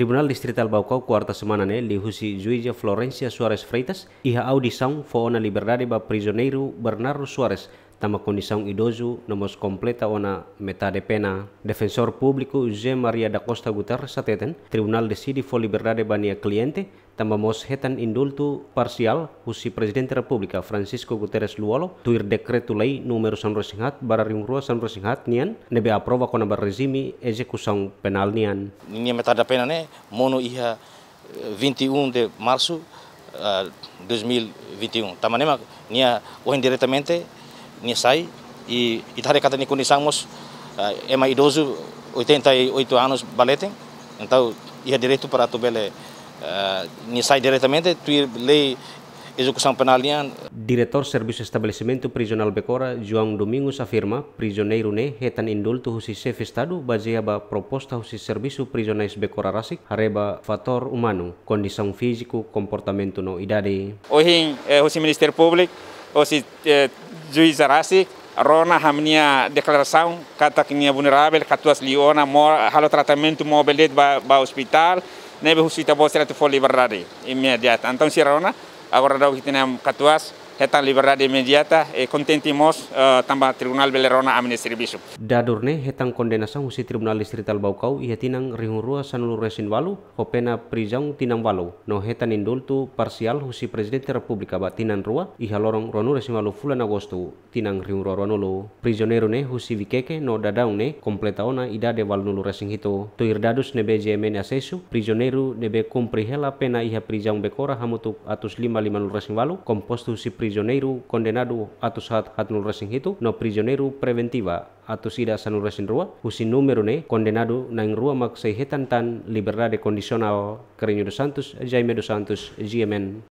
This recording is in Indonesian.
Tribunal Distrital Baucau kuarta semana ne eh, lihusi juiza Florencia Suarez Freitas iha au disang fo ona liberdade ba prisioneiro Bernardo Suarez tama condição idoso nomos kompleta ona metade pena. Defensor público Jose Maria da Costa Guterres sateten, tribunal decidi fo liberdade ba nia cliente Tambamos hetan indulto parcial husi Presidente da República Francisco Guterres Luolo tuir decreto lei número San Rosinhat para rua San Rosinhat nian nebe aprova kona regime execução penal nian. Eh, ah, nia metade da pena né, mono iha 21 de março uh, 2021. Tamanema nia o indiretamente nia sai e itare kata ni kunisamos uh, ah, ema idoso 88 anos baleten, Então, ia direito para a tubele Eh, Nisai diretamente, tu lei execução penal Diretor Serviço Estabelecimento Prisional Becora, João Domingos, afirma prisioneiro ne hetan indulto husi chefe Estado ba proposta husi Serviço Prisionais Becora Rasik hareba fator humano, condição físico, comportamento no idade. Ohin eh, husi Ministério Público, husi eh, juiz Rasik, Rona hamnia declaração kata kinia vulnerável katuas liona mo halo tratamento mo ba, ba hospital nebe husita bo serati foli barrade immediate antan sirona agora daw hitinam katwas hetan liberdade mediata e contentimos uh, tamba tribunal belerona amne servisu. Dadurne hetan kondenasa husi tribunal listri talbaukau ia tinang rihurua sanulu resin walu hopena prijang tinang walu no hetan indultu parsial husi presiden republika ba tinang rua iha lorong ronu resin walu fulan agosto tinang rihurua ronulu prisionero ne husi vikeke no dadaung ne de walu walnulu resin hito toir dadus nebe jemen asesu prisionero nebe prihela pena iha prijang bekora hamutuk atus lima lima nulu resin walu kompostu si prisioneiro condenado atos resing itu no prisioneiro preventiva sida sanu resing rua usin numero ne condenado nang rua mak sehetan tan liberdade kondisional Carreño dos Santos Jaime dos Santos GMN